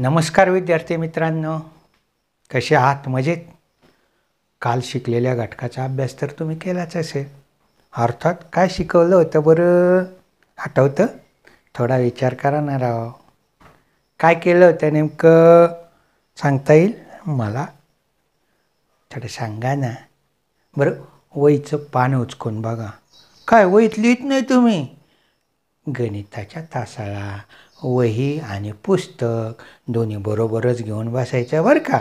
नमस्कार विद्यार्थी मित्रांनो कसे आहात मजेत काल शिकलेल्या घटकाचा अभ्यास तर तुम्ही केलाच असेल अर्थात काय शिकवलं होतं बरं आठवतं थोडा विचार करा ना राव काय केलं होतं नेमकं सांगता येईल मला थोडं सांगा ना बरं वहीचं पान उचकून बघा काय वहीत लिहित नाही तुम्ही गणिताच्या तासाला वही आणि पुस्तक दोन्ही बरोबरच घेऊन बसायच्या बरं का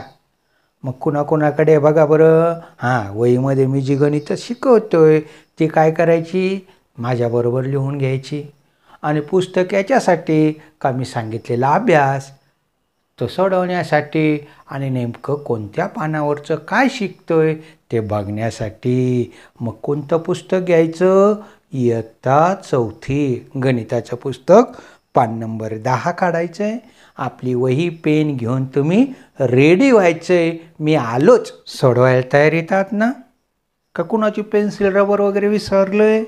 मग कुणाकुणाकडे बघा बरं हां वहीमध्ये मी जी गणित शिकवतोय ती काय करायची माझ्याबरोबर लिहून घ्यायची आणि पुस्तक याच्यासाठी का मी सांगितलेला अभ्यास तो सोडवण्यासाठी आणि नेमकं कोणत्या पानावरचं काय शिकतोय ते बघण्यासाठी मग कोणतं पुस्तक घ्यायचं इयत्ता चौथी गणिताचं पुस्तक पान नंबर दहा काढायचं आहे आपली वही पेन घेऊन तुम्ही रेडी व्हायचं आहे मी आलोच सोडवायला तयार येतात ना का कुणाची पेन्सिल रबर वगैरे विसरलो आहे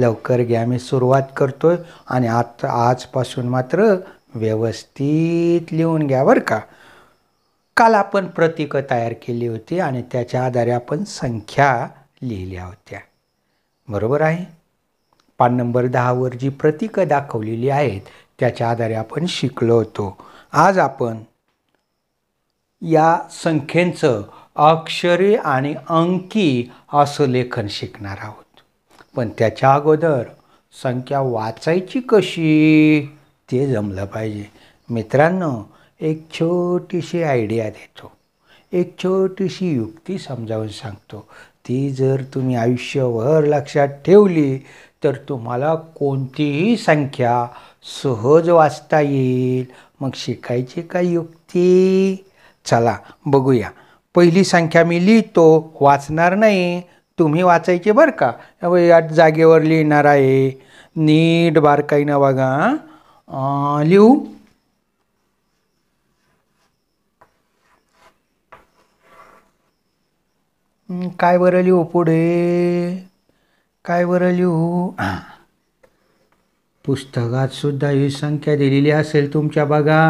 लवकर घ्या मी सुरुवात करतो आहे आणि आता आजपासून मात्र व्यवस्थित लिहून घ्या बरं का काल आपण प्रतीकं तयार केली होती आणि त्याच्या आधारे आपण संख्या लिहिल्या होत्या बरोबर आहे पान नंबर दहावर जी प्रतीकं दाखवलेली आहेत त्याच्या आधारे आपण शिकलो होतो आज आपण या संख्येचं अक्षरी आणि अंकी असं लेखन शिकणार आहोत पण त्याच्या अगोदर संख्या वाचायची कशी ते जमलं पाहिजे मित्रांनो एक छोटीशी आयडिया देतो एक छोटीशी युक्ती समजावून सांगतो ती जर तुम्ही आयुष्यभर लक्षात ठेवली तर तुम्हाला कोणतीही संख्या सहज वाचता येईल मग शिकायची काय युक्ती चला बघूया पहिली संख्या मी लिहितो वाचणार नाही तुम्ही वाचायचे बरं का या जागेवर लिहिणार आहे नीट बारकाईनं बघा लिहू काय बरं लिहू पुढे काय बरं लिहू हो? पुस्तकात सुद्धा ही संख्या दिलेली असेल तुमच्या बघा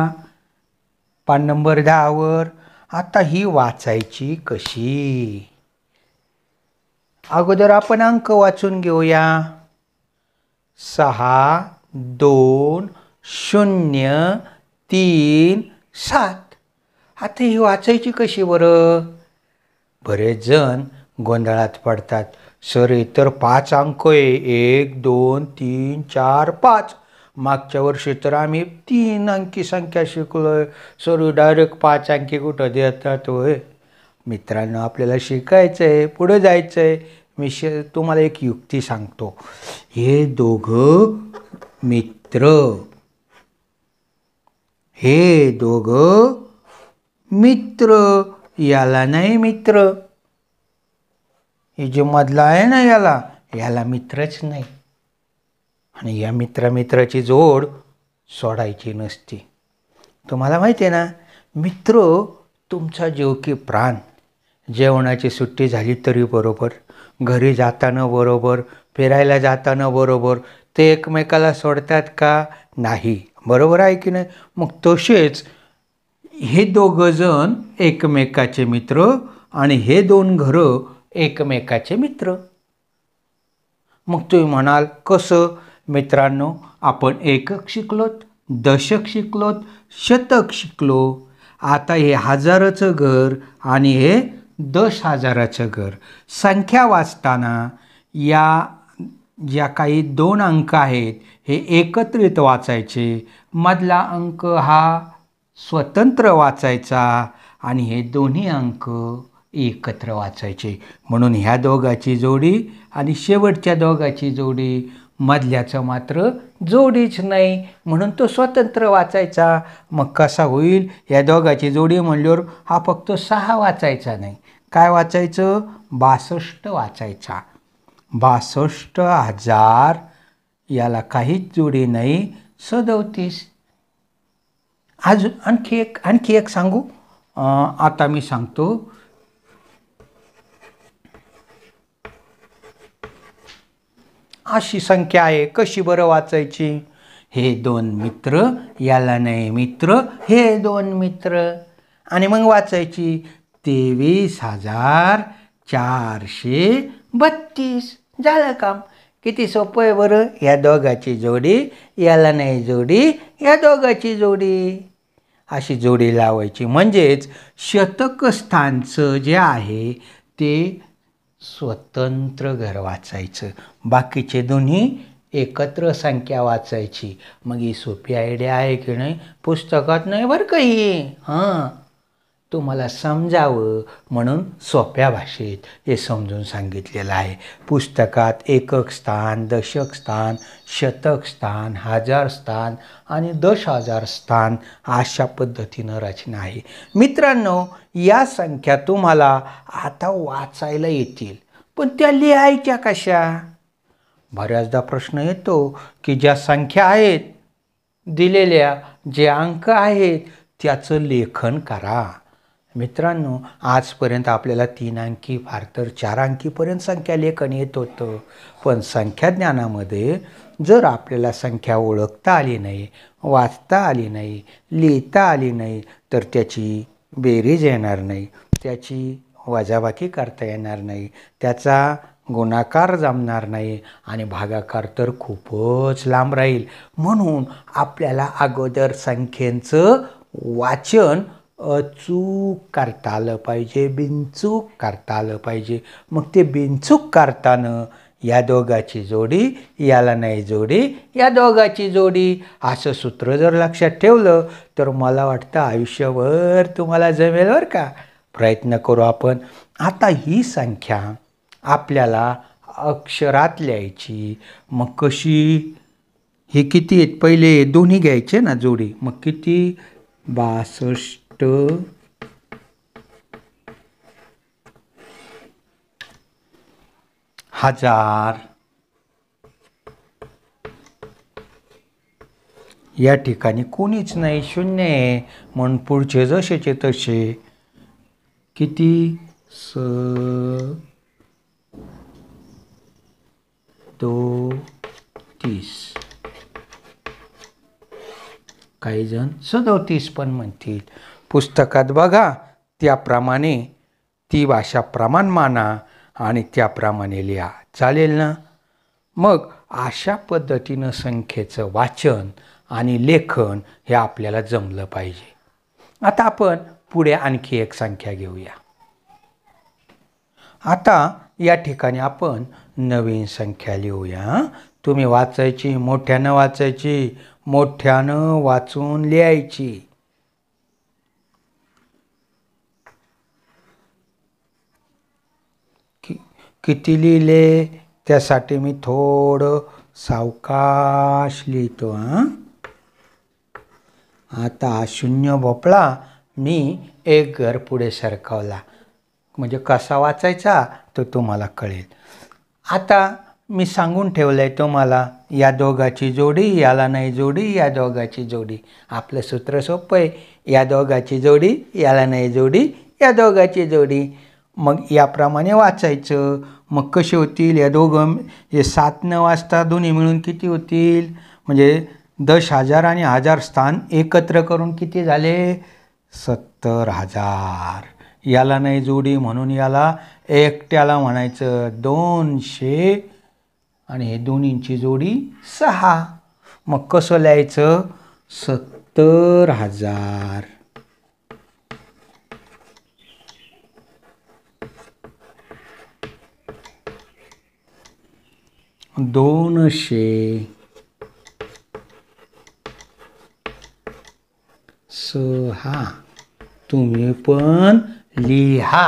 पान नंबर दहावर आता ही वाचायची कशी अगोदर आपण अंक वाचून घेऊया सहा दोन शून्य तीन सात आता ही वाचायची कशी बरं बरेच जण गोंधळात पडतात सर तर पाच अंक आहे एक दोन तीन चार पाच मागच्या वर्षी तर आम्ही तीन अंकी संख्या शिकलो आहे सर डायरेक्ट पाच अंकी कुठं देतात होय मित्रांनो आपल्याला शिकायचं आहे पुढे जायचं आहे मी श तुम्हाला एक युक्ती सांगतो हे दोघं मित्र हे दोघं मित्र याला नाही मित्र हे जे मधला आहे ना याला याला मित्रच नाही आणि या मित्रामित्राची जोड सोडायची नसती तुम्हाला माहिती आहे ना मित्र तुमचा जीव की प्राण जेवणाची सुट्टी झाली तरी बरोबर घरी जाताना बरोबर फिरायला जाताना बरोबर ते एकमेकाला सोडतात का नाही बरोबर आहे की नाही मग तसेच हे दोघंजण एकमेकाचे मित्र आणि हे दोन घरं एकमेकाचे मित्र मग तुम्ही म्हणाल कसं मित्रांनो आपण एकक शिकलोत दशक शिकलोत शतक शिकलो आता हे हजाराचं घर आणि हे दश हजाराचं घर संख्या वाचताना या ज्या काही दोन अंक आहेत हे एकत्रित वाचायचे मधला अंक हा स्वतंत्र वाचायचा आणि हे दोन्ही अंक एकत्र वाचायचे म्हणून ह्या दोघाची जोडी आणि शेवटच्या दोघाची जोडी मधल्याचं मात्र जोडीच नाही म्हणून तो स्वतंत्र वाचायचा मग कसा होईल या दोघाची जोडी म्हणल्यावर हा फक्त सहा वाचायचा नाही काय वाचायचं बासष्ट वाचायचा बासष्ट हजार याला काहीच जोडी नाही सदवतीस आज आणखी एक आणखी एक सांगू आता मी सांगतो अशी संख्या आहे कशी बरं वाचायची हे दोन मित्र याला नाही मित्र हे दोन मित्र आणि मग वाचायची तेवीस हजार चारशे बत्तीस झालं काम किती सोपं आहे बरं या दोघाची जोडी याला नाही जोडी या दोघाची जोडी अशी जोडी लावायची म्हणजेच शतकस्थानचं जे आहे ते स्वतंत्र घर वाचायचं बाकीचे दोन्ही एकत्र संख्या वाचायची मग ही सोपी आयडिया आहे की नाही पुस्तकात नाही बरं काही हां तुम्हाला समजावं म्हणून सोप्या भाषेत हे समजून सांगितलेलं आहे पुस्तकात एकक स्थान दशक स्थान शतक स्थान हजार स्थान आणि दश हजार स्थान अशा पद्धतीनं रचना आहे मित्रांनो या संख्या तुम्हाला आता वाचायला येतील पण त्या लिहायच्या कशा बऱ्याचदा प्रश्न येतो की ज्या संख्या आहेत दिलेल्या जे अंक आहेत त्याचं लेखन करा मित्रांनो आजपर्यंत आपल्याला तीन अंकी फार तर चार अंकीपर्यंत संख्या लेखन येत होतं पण संख्या ज्ञानामध्ये जर आपल्याला संख्या ओळखता आली नाही वाचता आली नाही लिहिता आली नाही तर त्याची बेरीज येणार नाही त्याची वजाबाकी करता येणार नाही त्याचा गुणाकार जमणार नाही आणि भागाकार तर खूपच लांब राहील म्हणून आपल्याला अगोदर संख्येचं वाचन अचूक करता आलं पाहिजे बिनचूक करता आलं पाहिजे मग ते बिनचूक करताना या दोघाची जोडी याला नाही जोडी या दोघाची जोडी असं सूत्र जर लक्षात ठेवलं तर मला वाटतं आयुष्यभर तुम्हाला जमेल बरं का प्रयत्न करू आपण आता ही संख्या आपल्याला अक्षरात लिहायची मग कशी हे किती आहेत पहिले दोन्ही घ्यायचे ना जोडी मग किती बासष्ट हजार या ठिकाणी कोणीच नाही शून्य आहे म्हणून पुढचे जसेचे तसे किती स दो तीस काही जण सदोतीस पण म्हणतील पुस्तकात बघा त्याप्रमाणे ती भाषा प्रमाण माना आणि त्याप्रमाणे लिहा चालेल ना मग अशा पद्धतीनं संख्येचं वाचन आणि लेखन हे आपल्याला जमलं पाहिजे आता आपण पुढे आणखी एक संख्या घेऊया आता या ठिकाणी आपण नवीन संख्या लिहूया तुम्ही वाचायची मोठ्यानं वाचायची मोठ्यानं वाचून लिहायची किती लिहिले त्यासाठी मी थोडं सावकाश लिहितो हां आता हा शून्य भोपळा मी एक घर पुढे सरकवला म्हणजे कसा वाचायचा तो तुम्हाला कळेल आता मी सांगून ठेवलं आहे तुम्हाला या दोघाची जोडी याला नाही जोडी या दोघाची जोडी आपलं सूत्र सोपं आहे या दोघाची जोडी याला नाही जोडी या दोघाची जोडी मग याप्रमाणे वाचायचं मग कसे होतील या दोघं हे सात न वाजता दोन्ही मिळून किती होतील म्हणजे दश हजार आणि हजार स्थान एकत्र करून किती झाले सत्तर हजार याला नाही जोडी म्हणून याला एकट्याला म्हणायचं दोनशे आणि हे दोन्हींची जोडी सहा मग कसं लिहायचं सत्तर हजार दोनशे सहा तुम्ही पण लिहा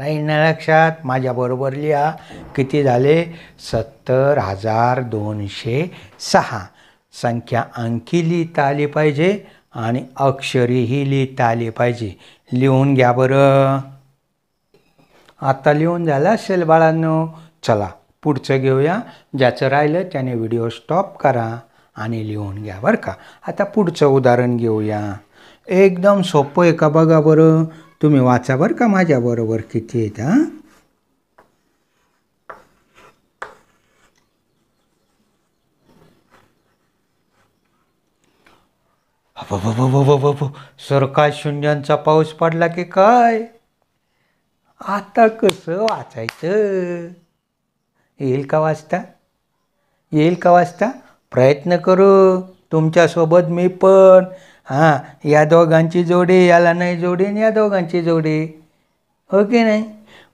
राहील ना लक्षात माझ्याबरोबर लिहा किती झाले सत्तर हजार दोनशे सहा संख्या अंकी लिहिता आली पाहिजे आणि अक्षरीही लिहिता आली पाहिजे लिहून घ्या बरं आता लिहून झालं असेल बाळांनो चला पुढचं घेऊया ज्याचं राहिलं त्याने व्हिडिओ स्टॉप करा आणि लिहून घ्या बरं का आता पुढचं उदाहरण घेऊया एकदम सोपं आहे का बघा बरं तुम्ही वाचा बरं का माझ्याबरोबर किती आहेत हां सर शून्यांचा पाऊस पडला की काय आता कसं वाचायचं येईल का वाचता येईल का वाचता प्रयत्न करू तुमच्यासोबत मी पण हां या दोघांची जोडी याला नाही जोडी आणि या दोघांची जोडी ओके हो नाही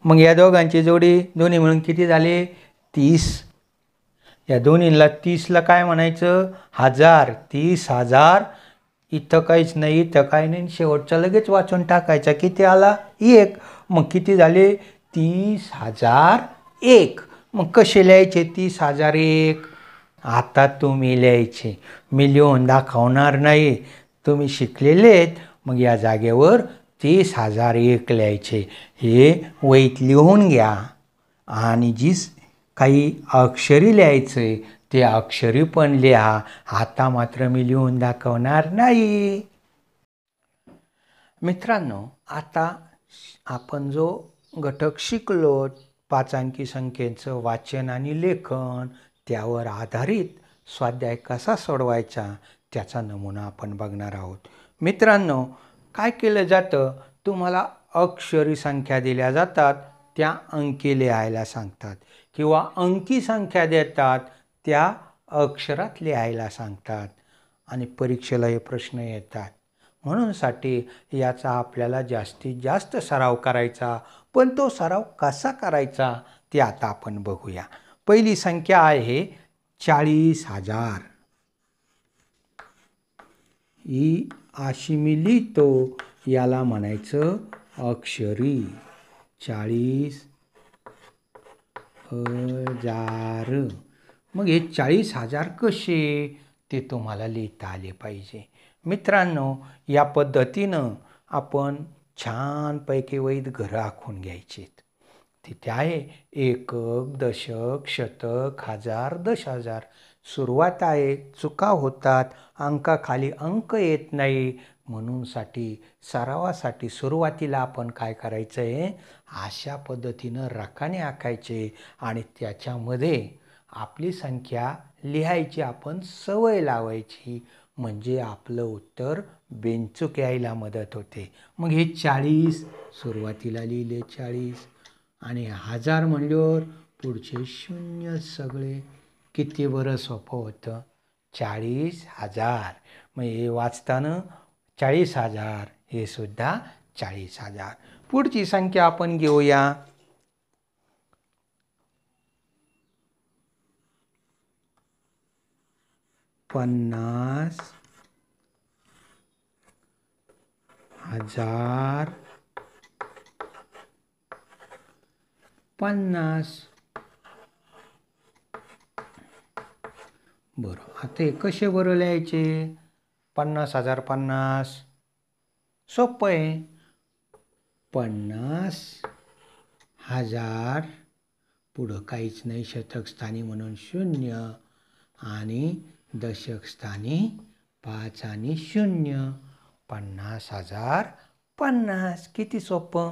मग या दोघांची जोडी दोन्ही मिळून किती झाले तीस या दोन्हीला तीसला काय म्हणायचं हजार तीस हजार इथं काहीच नाही इथं काही नाही शेवटचा लगेच वाचून टाकायचा किती आला एक मग किती झाले तीस हजार एक मग कसे लिहायचे तीस हजार एक आता तुम्ही लिहायचे मी लिहून दाखवणार नाही तुम्ही शिकलेले आहेत मग या जागेवर तीस हजार एक लिहायचे हे वहीत लिहून घ्या आणि जी काही अक्षरी लिहायचे ते अक्षरी पण लिहा आता मात्र मी लिहून दाखवणार नाही मित्रांनो आता आपण जो घटक शिकलो पाच अंकी संख्येचं वाचन आणि लेखन त्यावर आधारित स्वाध्याय कसा सोडवायचा त्याचा नमुना आपण बघणार आहोत मित्रांनो काय केलं जातं तुम्हाला अक्षरी संख्या दिल्या जातात त्या अंकी लिहायला सांगतात किंवा अंकी संख्या देतात त्या अक्षरात लिहायला सांगतात आणि परीक्षेला हे प्रश्न येतात म्हणूनसाठी याचा आपल्याला जास्तीत जास्त सराव करायचा पण तो सराव कसा करायचा ते आता आपण बघूया पहिली संख्या आहे चाळीस हजार ई अशी लिहितो तो याला म्हणायचं अक्षरी चाळीस हजार मग हे चाळीस हजार कसे ते तुम्हाला लिहिता आले पाहिजे मित्रांनो या पद्धतीनं आपण छानपैकी वैध घरं आखून घ्यायचीत तिथे आहे एकक दशक शतक हजार दश हजार सुरुवात आहे चुका होतात अंकाखाली अंक येत नाही म्हणूनसाठी सरावासाठी सुरुवातीला आपण काय करायचं आहे अशा पद्धतीनं रकाने आखायचे आणि त्याच्यामध्ये आपली संख्या लिहायची आपण सवय लावायची म्हणजे आपलं उत्तर बेंचूक यायला मदत होते मग हे चाळीस सुरुवातीला लिहिले चाळीस आणि हजार म्हणल्यावर पुढचे शून्य सगळे किती बरं सोपं होतं चाळीस हजार मग हे वाचताना चाळीस हजार हे सुद्धा चाळीस हजार पुढची संख्या आपण घेऊया पन्नास हजार पन्नास बरं आता हे कसे बरं लिहायचे पन्नास हजार पन्नास सोपं आहे पन्नास हजार पुढं काहीच नाही स्थानी म्हणून शून्य आणि दशकस्थानी पाच आणि शून्य पन्नास हजार पन्नास किती सोपं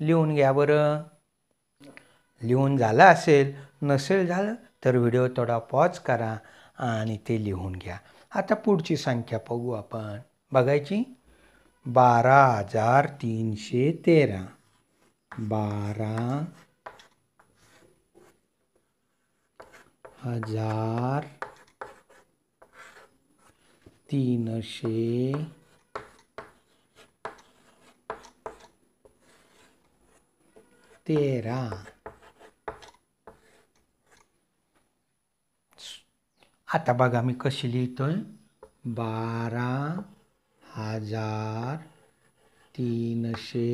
लिहून घ्या बरं लिहून झालं असेल नसेल झालं तर व्हिडिओ थोडा पॉज करा आणि ते लिहून घ्या आता पुढची संख्या बघू आपण बघायची बारा हजार तीनशे तेरा बारा हजार तीनशे तेरा आता बघा मी कशी लिहितोय बारा हजार तीनशे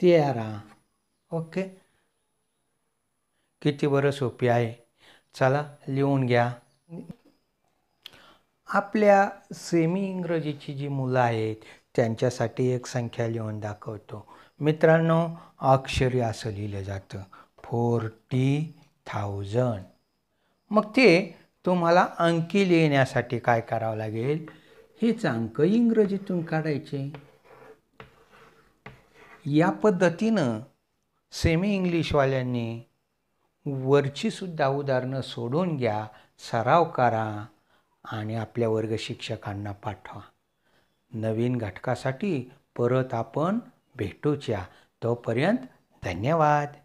तेरा ओके किती बरं सोपी आहे चला लिहून घ्या आपल्या सेमी इंग्रजीची जी मुलं आहेत त्यांच्यासाठी एक संख्या लिहून दाखवतो मित्रांनो अक्षरी असं लिहिलं जातं फोर्टी थाउजंड मग ते तुम्हाला अंकी लिहिण्यासाठी काय करावं लागेल हेच अंक इंग्रजीतून काढायचे या पद्धतीनं सेमी इंग्लिशवाल्यांनी वरचीसुद्धा उदाहरणं सोडून घ्या सराव करा आणि आपल्या वर्ग शिक्षकांना पाठवा नवीन घटकासाठी परत आपण भेटूच्या तोपर्यंत धन्यवाद